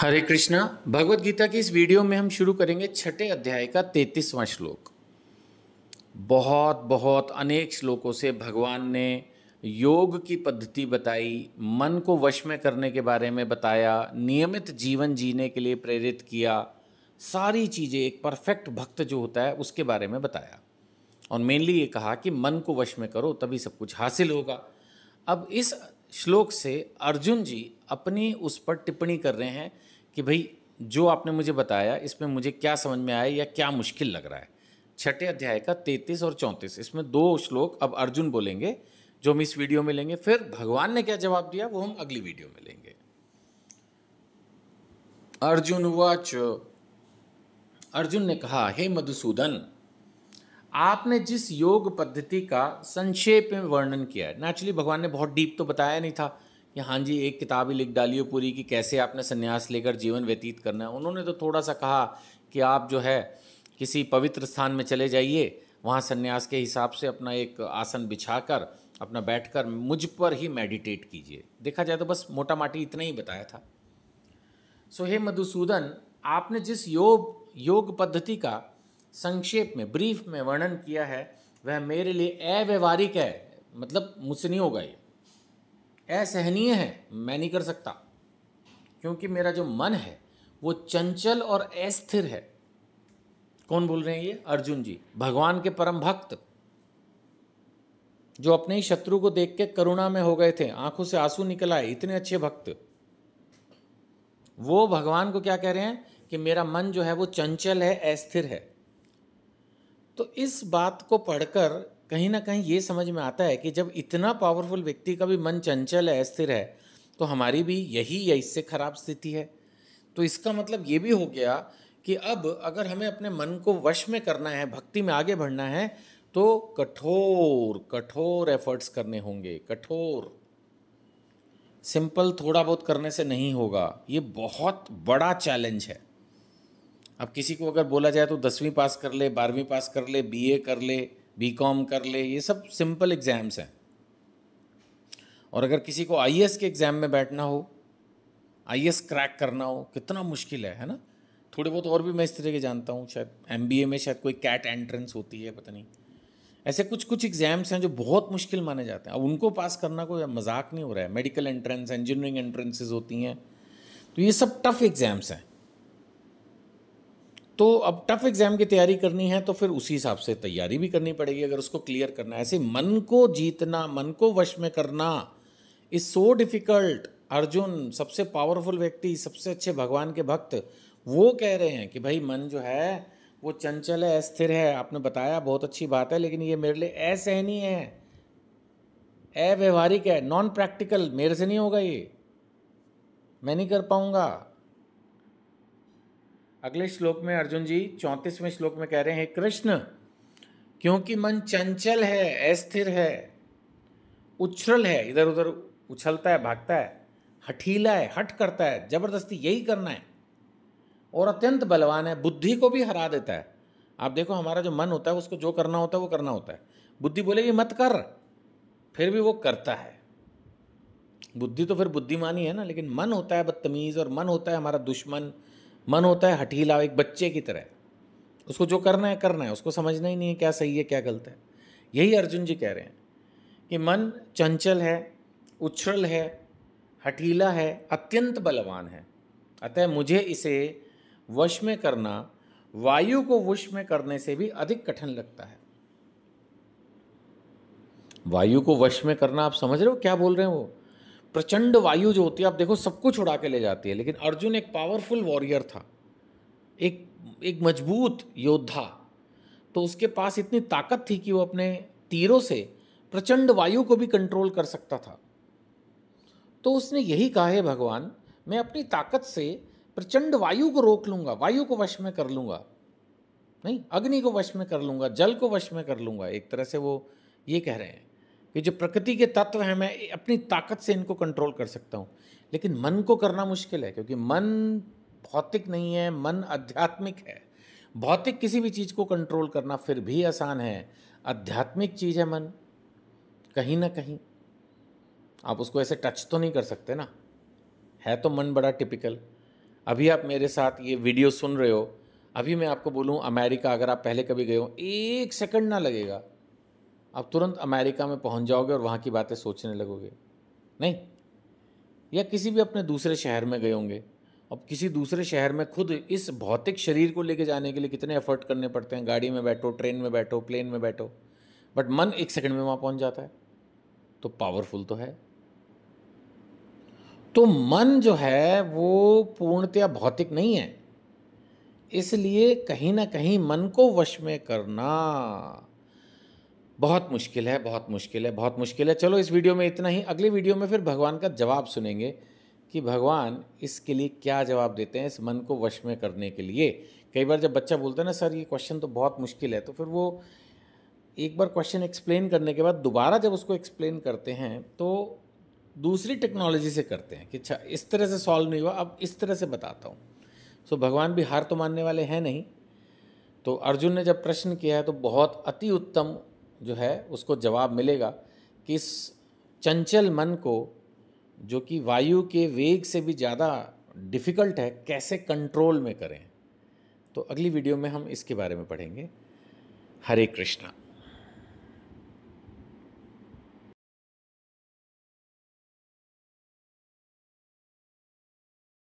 हरे कृष्णा भगवत गीता की इस वीडियो में हम शुरू करेंगे छठे अध्याय का तैतीसवां श्लोक बहुत बहुत अनेक श्लोकों से भगवान ने योग की पद्धति बताई मन को वश में करने के बारे में बताया नियमित जीवन जीने के लिए प्रेरित किया सारी चीज़ें एक परफेक्ट भक्त जो होता है उसके बारे में बताया और मेनली ये कहा कि मन को वश में करो तभी सब कुछ हासिल होगा अब इस श्लोक से अर्जुन जी अपनी उस पर टिप्पणी कर रहे हैं कि भाई जो आपने मुझे बताया इसमें मुझे क्या समझ में आया या क्या मुश्किल लग रहा है छठे अध्याय का तैतीस और चौंतीस इसमें दो श्लोक अब अर्जुन बोलेंगे जो हम इस वीडियो में लेंगे फिर भगवान ने क्या जवाब दिया वो हम अगली वीडियो में लेंगे अर्जुन वाच अर्जुन ने कहा हे मधुसूदन आपने जिस योग पद्धति का संक्षेप में वर्णन किया है नेचुरली भगवान ने बहुत डीप तो बताया नहीं था कि हाँ जी एक किताब ही लिख डाली हो पूरी कि कैसे आपने संन्यास लेकर जीवन व्यतीत करना है उन्होंने तो थोड़ा सा कहा कि आप जो है किसी पवित्र स्थान में चले जाइए वहाँ संन्यास के हिसाब से अपना एक आसन बिछा कर अपना बैठ कर मुझ पर ही मेडिटेट कीजिए देखा जाए तो बस मोटा माटी इतना ही बताया था सो हे मधुसूदन आपने जिस योग योग पद्धति का संक्षेप में ब्रीफ में वर्णन किया है वह मेरे लिए अव्यवहारिक है मतलब मुझसे नहीं होगा ये असहनीय है मैं नहीं कर सकता क्योंकि मेरा जो मन है वो चंचल और अस्थिर है कौन बोल रहे हैं ये अर्जुन जी भगवान के परम भक्त जो अपने ही शत्रु को देख के करुणा में हो गए थे आंखों से आंसू निकल आए इतने अच्छे भक्त वो भगवान को क्या कह रहे हैं कि मेरा मन जो है वो चंचल है अस्थिर है तो इस बात को पढ़कर कहीं ना कहीं ये समझ में आता है कि जब इतना पावरफुल व्यक्ति का भी मन चंचल है अस्थिर है तो हमारी भी यही या इससे खराब स्थिति है तो इसका मतलब ये भी हो गया कि अब अगर हमें अपने मन को वश में करना है भक्ति में आगे बढ़ना है तो कठोर कठोर एफर्ट्स करने होंगे कठोर सिंपल थोड़ा बहुत करने से नहीं होगा ये बहुत बड़ा चैलेंज है अब किसी को अगर बोला जाए तो दसवीं पास कर ले बारहवीं पास कर ले बीए कर ले बीकॉम कर ले ये सब सिंपल एग्ज़ाम्स हैं और अगर किसी को आई के एग्ज़ाम में बैठना हो आई क्रैक करना हो कितना मुश्किल है है ना थोड़े बहुत और भी मैं इस तरह के जानता हूँ शायद एम में शायद कोई कैट एंट्रेंस होती है पता नहीं ऐसे कुछ कुछ एग्ज़ाम्स हैं जो बहुत मुश्किल माने जाते हैं अब उनको पास करना कोई मजाक नहीं हो रहा है मेडिकल एंट्रेंस इंजीनियरिंग एंट्रेंसेज होती हैं तो ये सब टफ़ एग्ज़ाम्स हैं तो अब टफ एग्ज़ाम की तैयारी करनी है तो फिर उसी हिसाब से तैयारी भी करनी पड़ेगी अगर उसको क्लियर करना है ऐसे मन को जीतना मन को वश में करना इज़ सो डिफ़िकल्ट अर्जुन सबसे पावरफुल व्यक्ति सबसे अच्छे भगवान के भक्त वो कह रहे हैं कि भाई मन जो है वो चंचल है अस्थिर है आपने बताया बहुत अच्छी बात है लेकिन ये मेरे लिए असहनीय है अव्यवहारिक है नॉन प्रैक्टिकल मेरे से नहीं होगा ये मैं नहीं कर पाऊँगा अगले श्लोक में अर्जुन जी चौंतीसवें श्लोक में कह रहे हैं कृष्ण क्योंकि मन चंचल है अस्थिर है उछल है इधर उधर उछलता है भागता है हठीला है हट करता है जबरदस्ती यही करना है और अत्यंत बलवान है बुद्धि को भी हरा देता है आप देखो हमारा जो मन होता है उसको जो करना होता है वो करना होता है बुद्धि बोलेगी मत कर फिर भी वो करता है बुद्धि तो फिर बुद्धिमानी है ना लेकिन मन होता है बदतमीज़ और मन होता है हमारा दुश्मन मन होता है हठीला एक बच्चे की तरह उसको जो करना है करना है उसको समझना ही नहीं है क्या सही है क्या गलत है यही अर्जुन जी कह रहे हैं कि मन चंचल है उछल है हठीला है अत्यंत बलवान है अतः मुझे इसे वश में करना वायु को वश में करने से भी अधिक कठिन लगता है वायु को वश में करना आप समझ रहे हो क्या बोल रहे हैं वो प्रचंड वायु जो होती है आप देखो सब कुछ उड़ा के ले जाती है लेकिन अर्जुन एक पावरफुल वॉरियर था एक एक मजबूत योद्धा तो उसके पास इतनी ताकत थी कि वो अपने तीरों से प्रचंड वायु को भी कंट्रोल कर सकता था तो उसने यही कहा है भगवान मैं अपनी ताकत से प्रचंड वायु को रोक लूँगा वायु को वश में कर लूँगा नहीं अग्नि को वश में कर लूँगा जल को वश में कर लूँगा एक तरह से वो ये कह रहे हैं ये जो प्रकृति के तत्व हैं मैं अपनी ताकत से इनको कंट्रोल कर सकता हूँ लेकिन मन को करना मुश्किल है क्योंकि मन भौतिक नहीं है मन आध्यात्मिक है भौतिक किसी भी चीज़ को कंट्रोल करना फिर भी आसान है आध्यात्मिक चीज़ है मन कहीं ना कहीं आप उसको ऐसे टच तो नहीं कर सकते ना है तो मन बड़ा टिपिकल अभी आप मेरे साथ ये वीडियो सुन रहे हो अभी मैं आपको बोलूँ अमेरिका अगर आप पहले कभी गए हो एक सेकंड ना लगेगा आप तुरंत अमेरिका में पहुंच जाओगे और वहाँ की बातें सोचने लगोगे नहीं या किसी भी अपने दूसरे शहर में गए होंगे अब किसी दूसरे शहर में खुद इस भौतिक शरीर को लेके जाने के लिए कितने एफर्ट करने पड़ते हैं गाड़ी में बैठो ट्रेन में बैठो प्लेन में बैठो बट मन एक सेकंड में वहाँ पहुँच जाता है तो पावरफुल तो है तो मन जो है वो पूर्णतया भौतिक नहीं है इसलिए कहीं ना कहीं मन को वश में करना बहुत मुश्किल है बहुत मुश्किल है बहुत मुश्किल है चलो इस वीडियो में इतना ही अगले वीडियो में फिर भगवान का जवाब सुनेंगे कि भगवान इसके लिए क्या जवाब देते हैं इस मन को वश में करने के लिए कई बार जब बच्चा बोलता है ना सर ये क्वेश्चन तो बहुत मुश्किल है तो फिर वो एक बार क्वेश्चन एक्सप्लेन करने के बाद दोबारा जब उसको एक्सप्लेन करते हैं तो दूसरी टेक्नोलॉजी से करते हैं कि अच्छा इस तरह से सॉल्व नहीं हुआ अब इस तरह से बताता हूँ सो भगवान भी हार तो मानने वाले हैं नहीं तो अर्जुन ने जब प्रश्न किया है तो बहुत अति उत्तम जो है उसको जवाब मिलेगा कि इस चंचल मन को जो कि वायु के वेग से भी ज़्यादा डिफ़िकल्ट है कैसे कंट्रोल में करें तो अगली वीडियो में हम इसके बारे में पढ़ेंगे हरे कृष्णा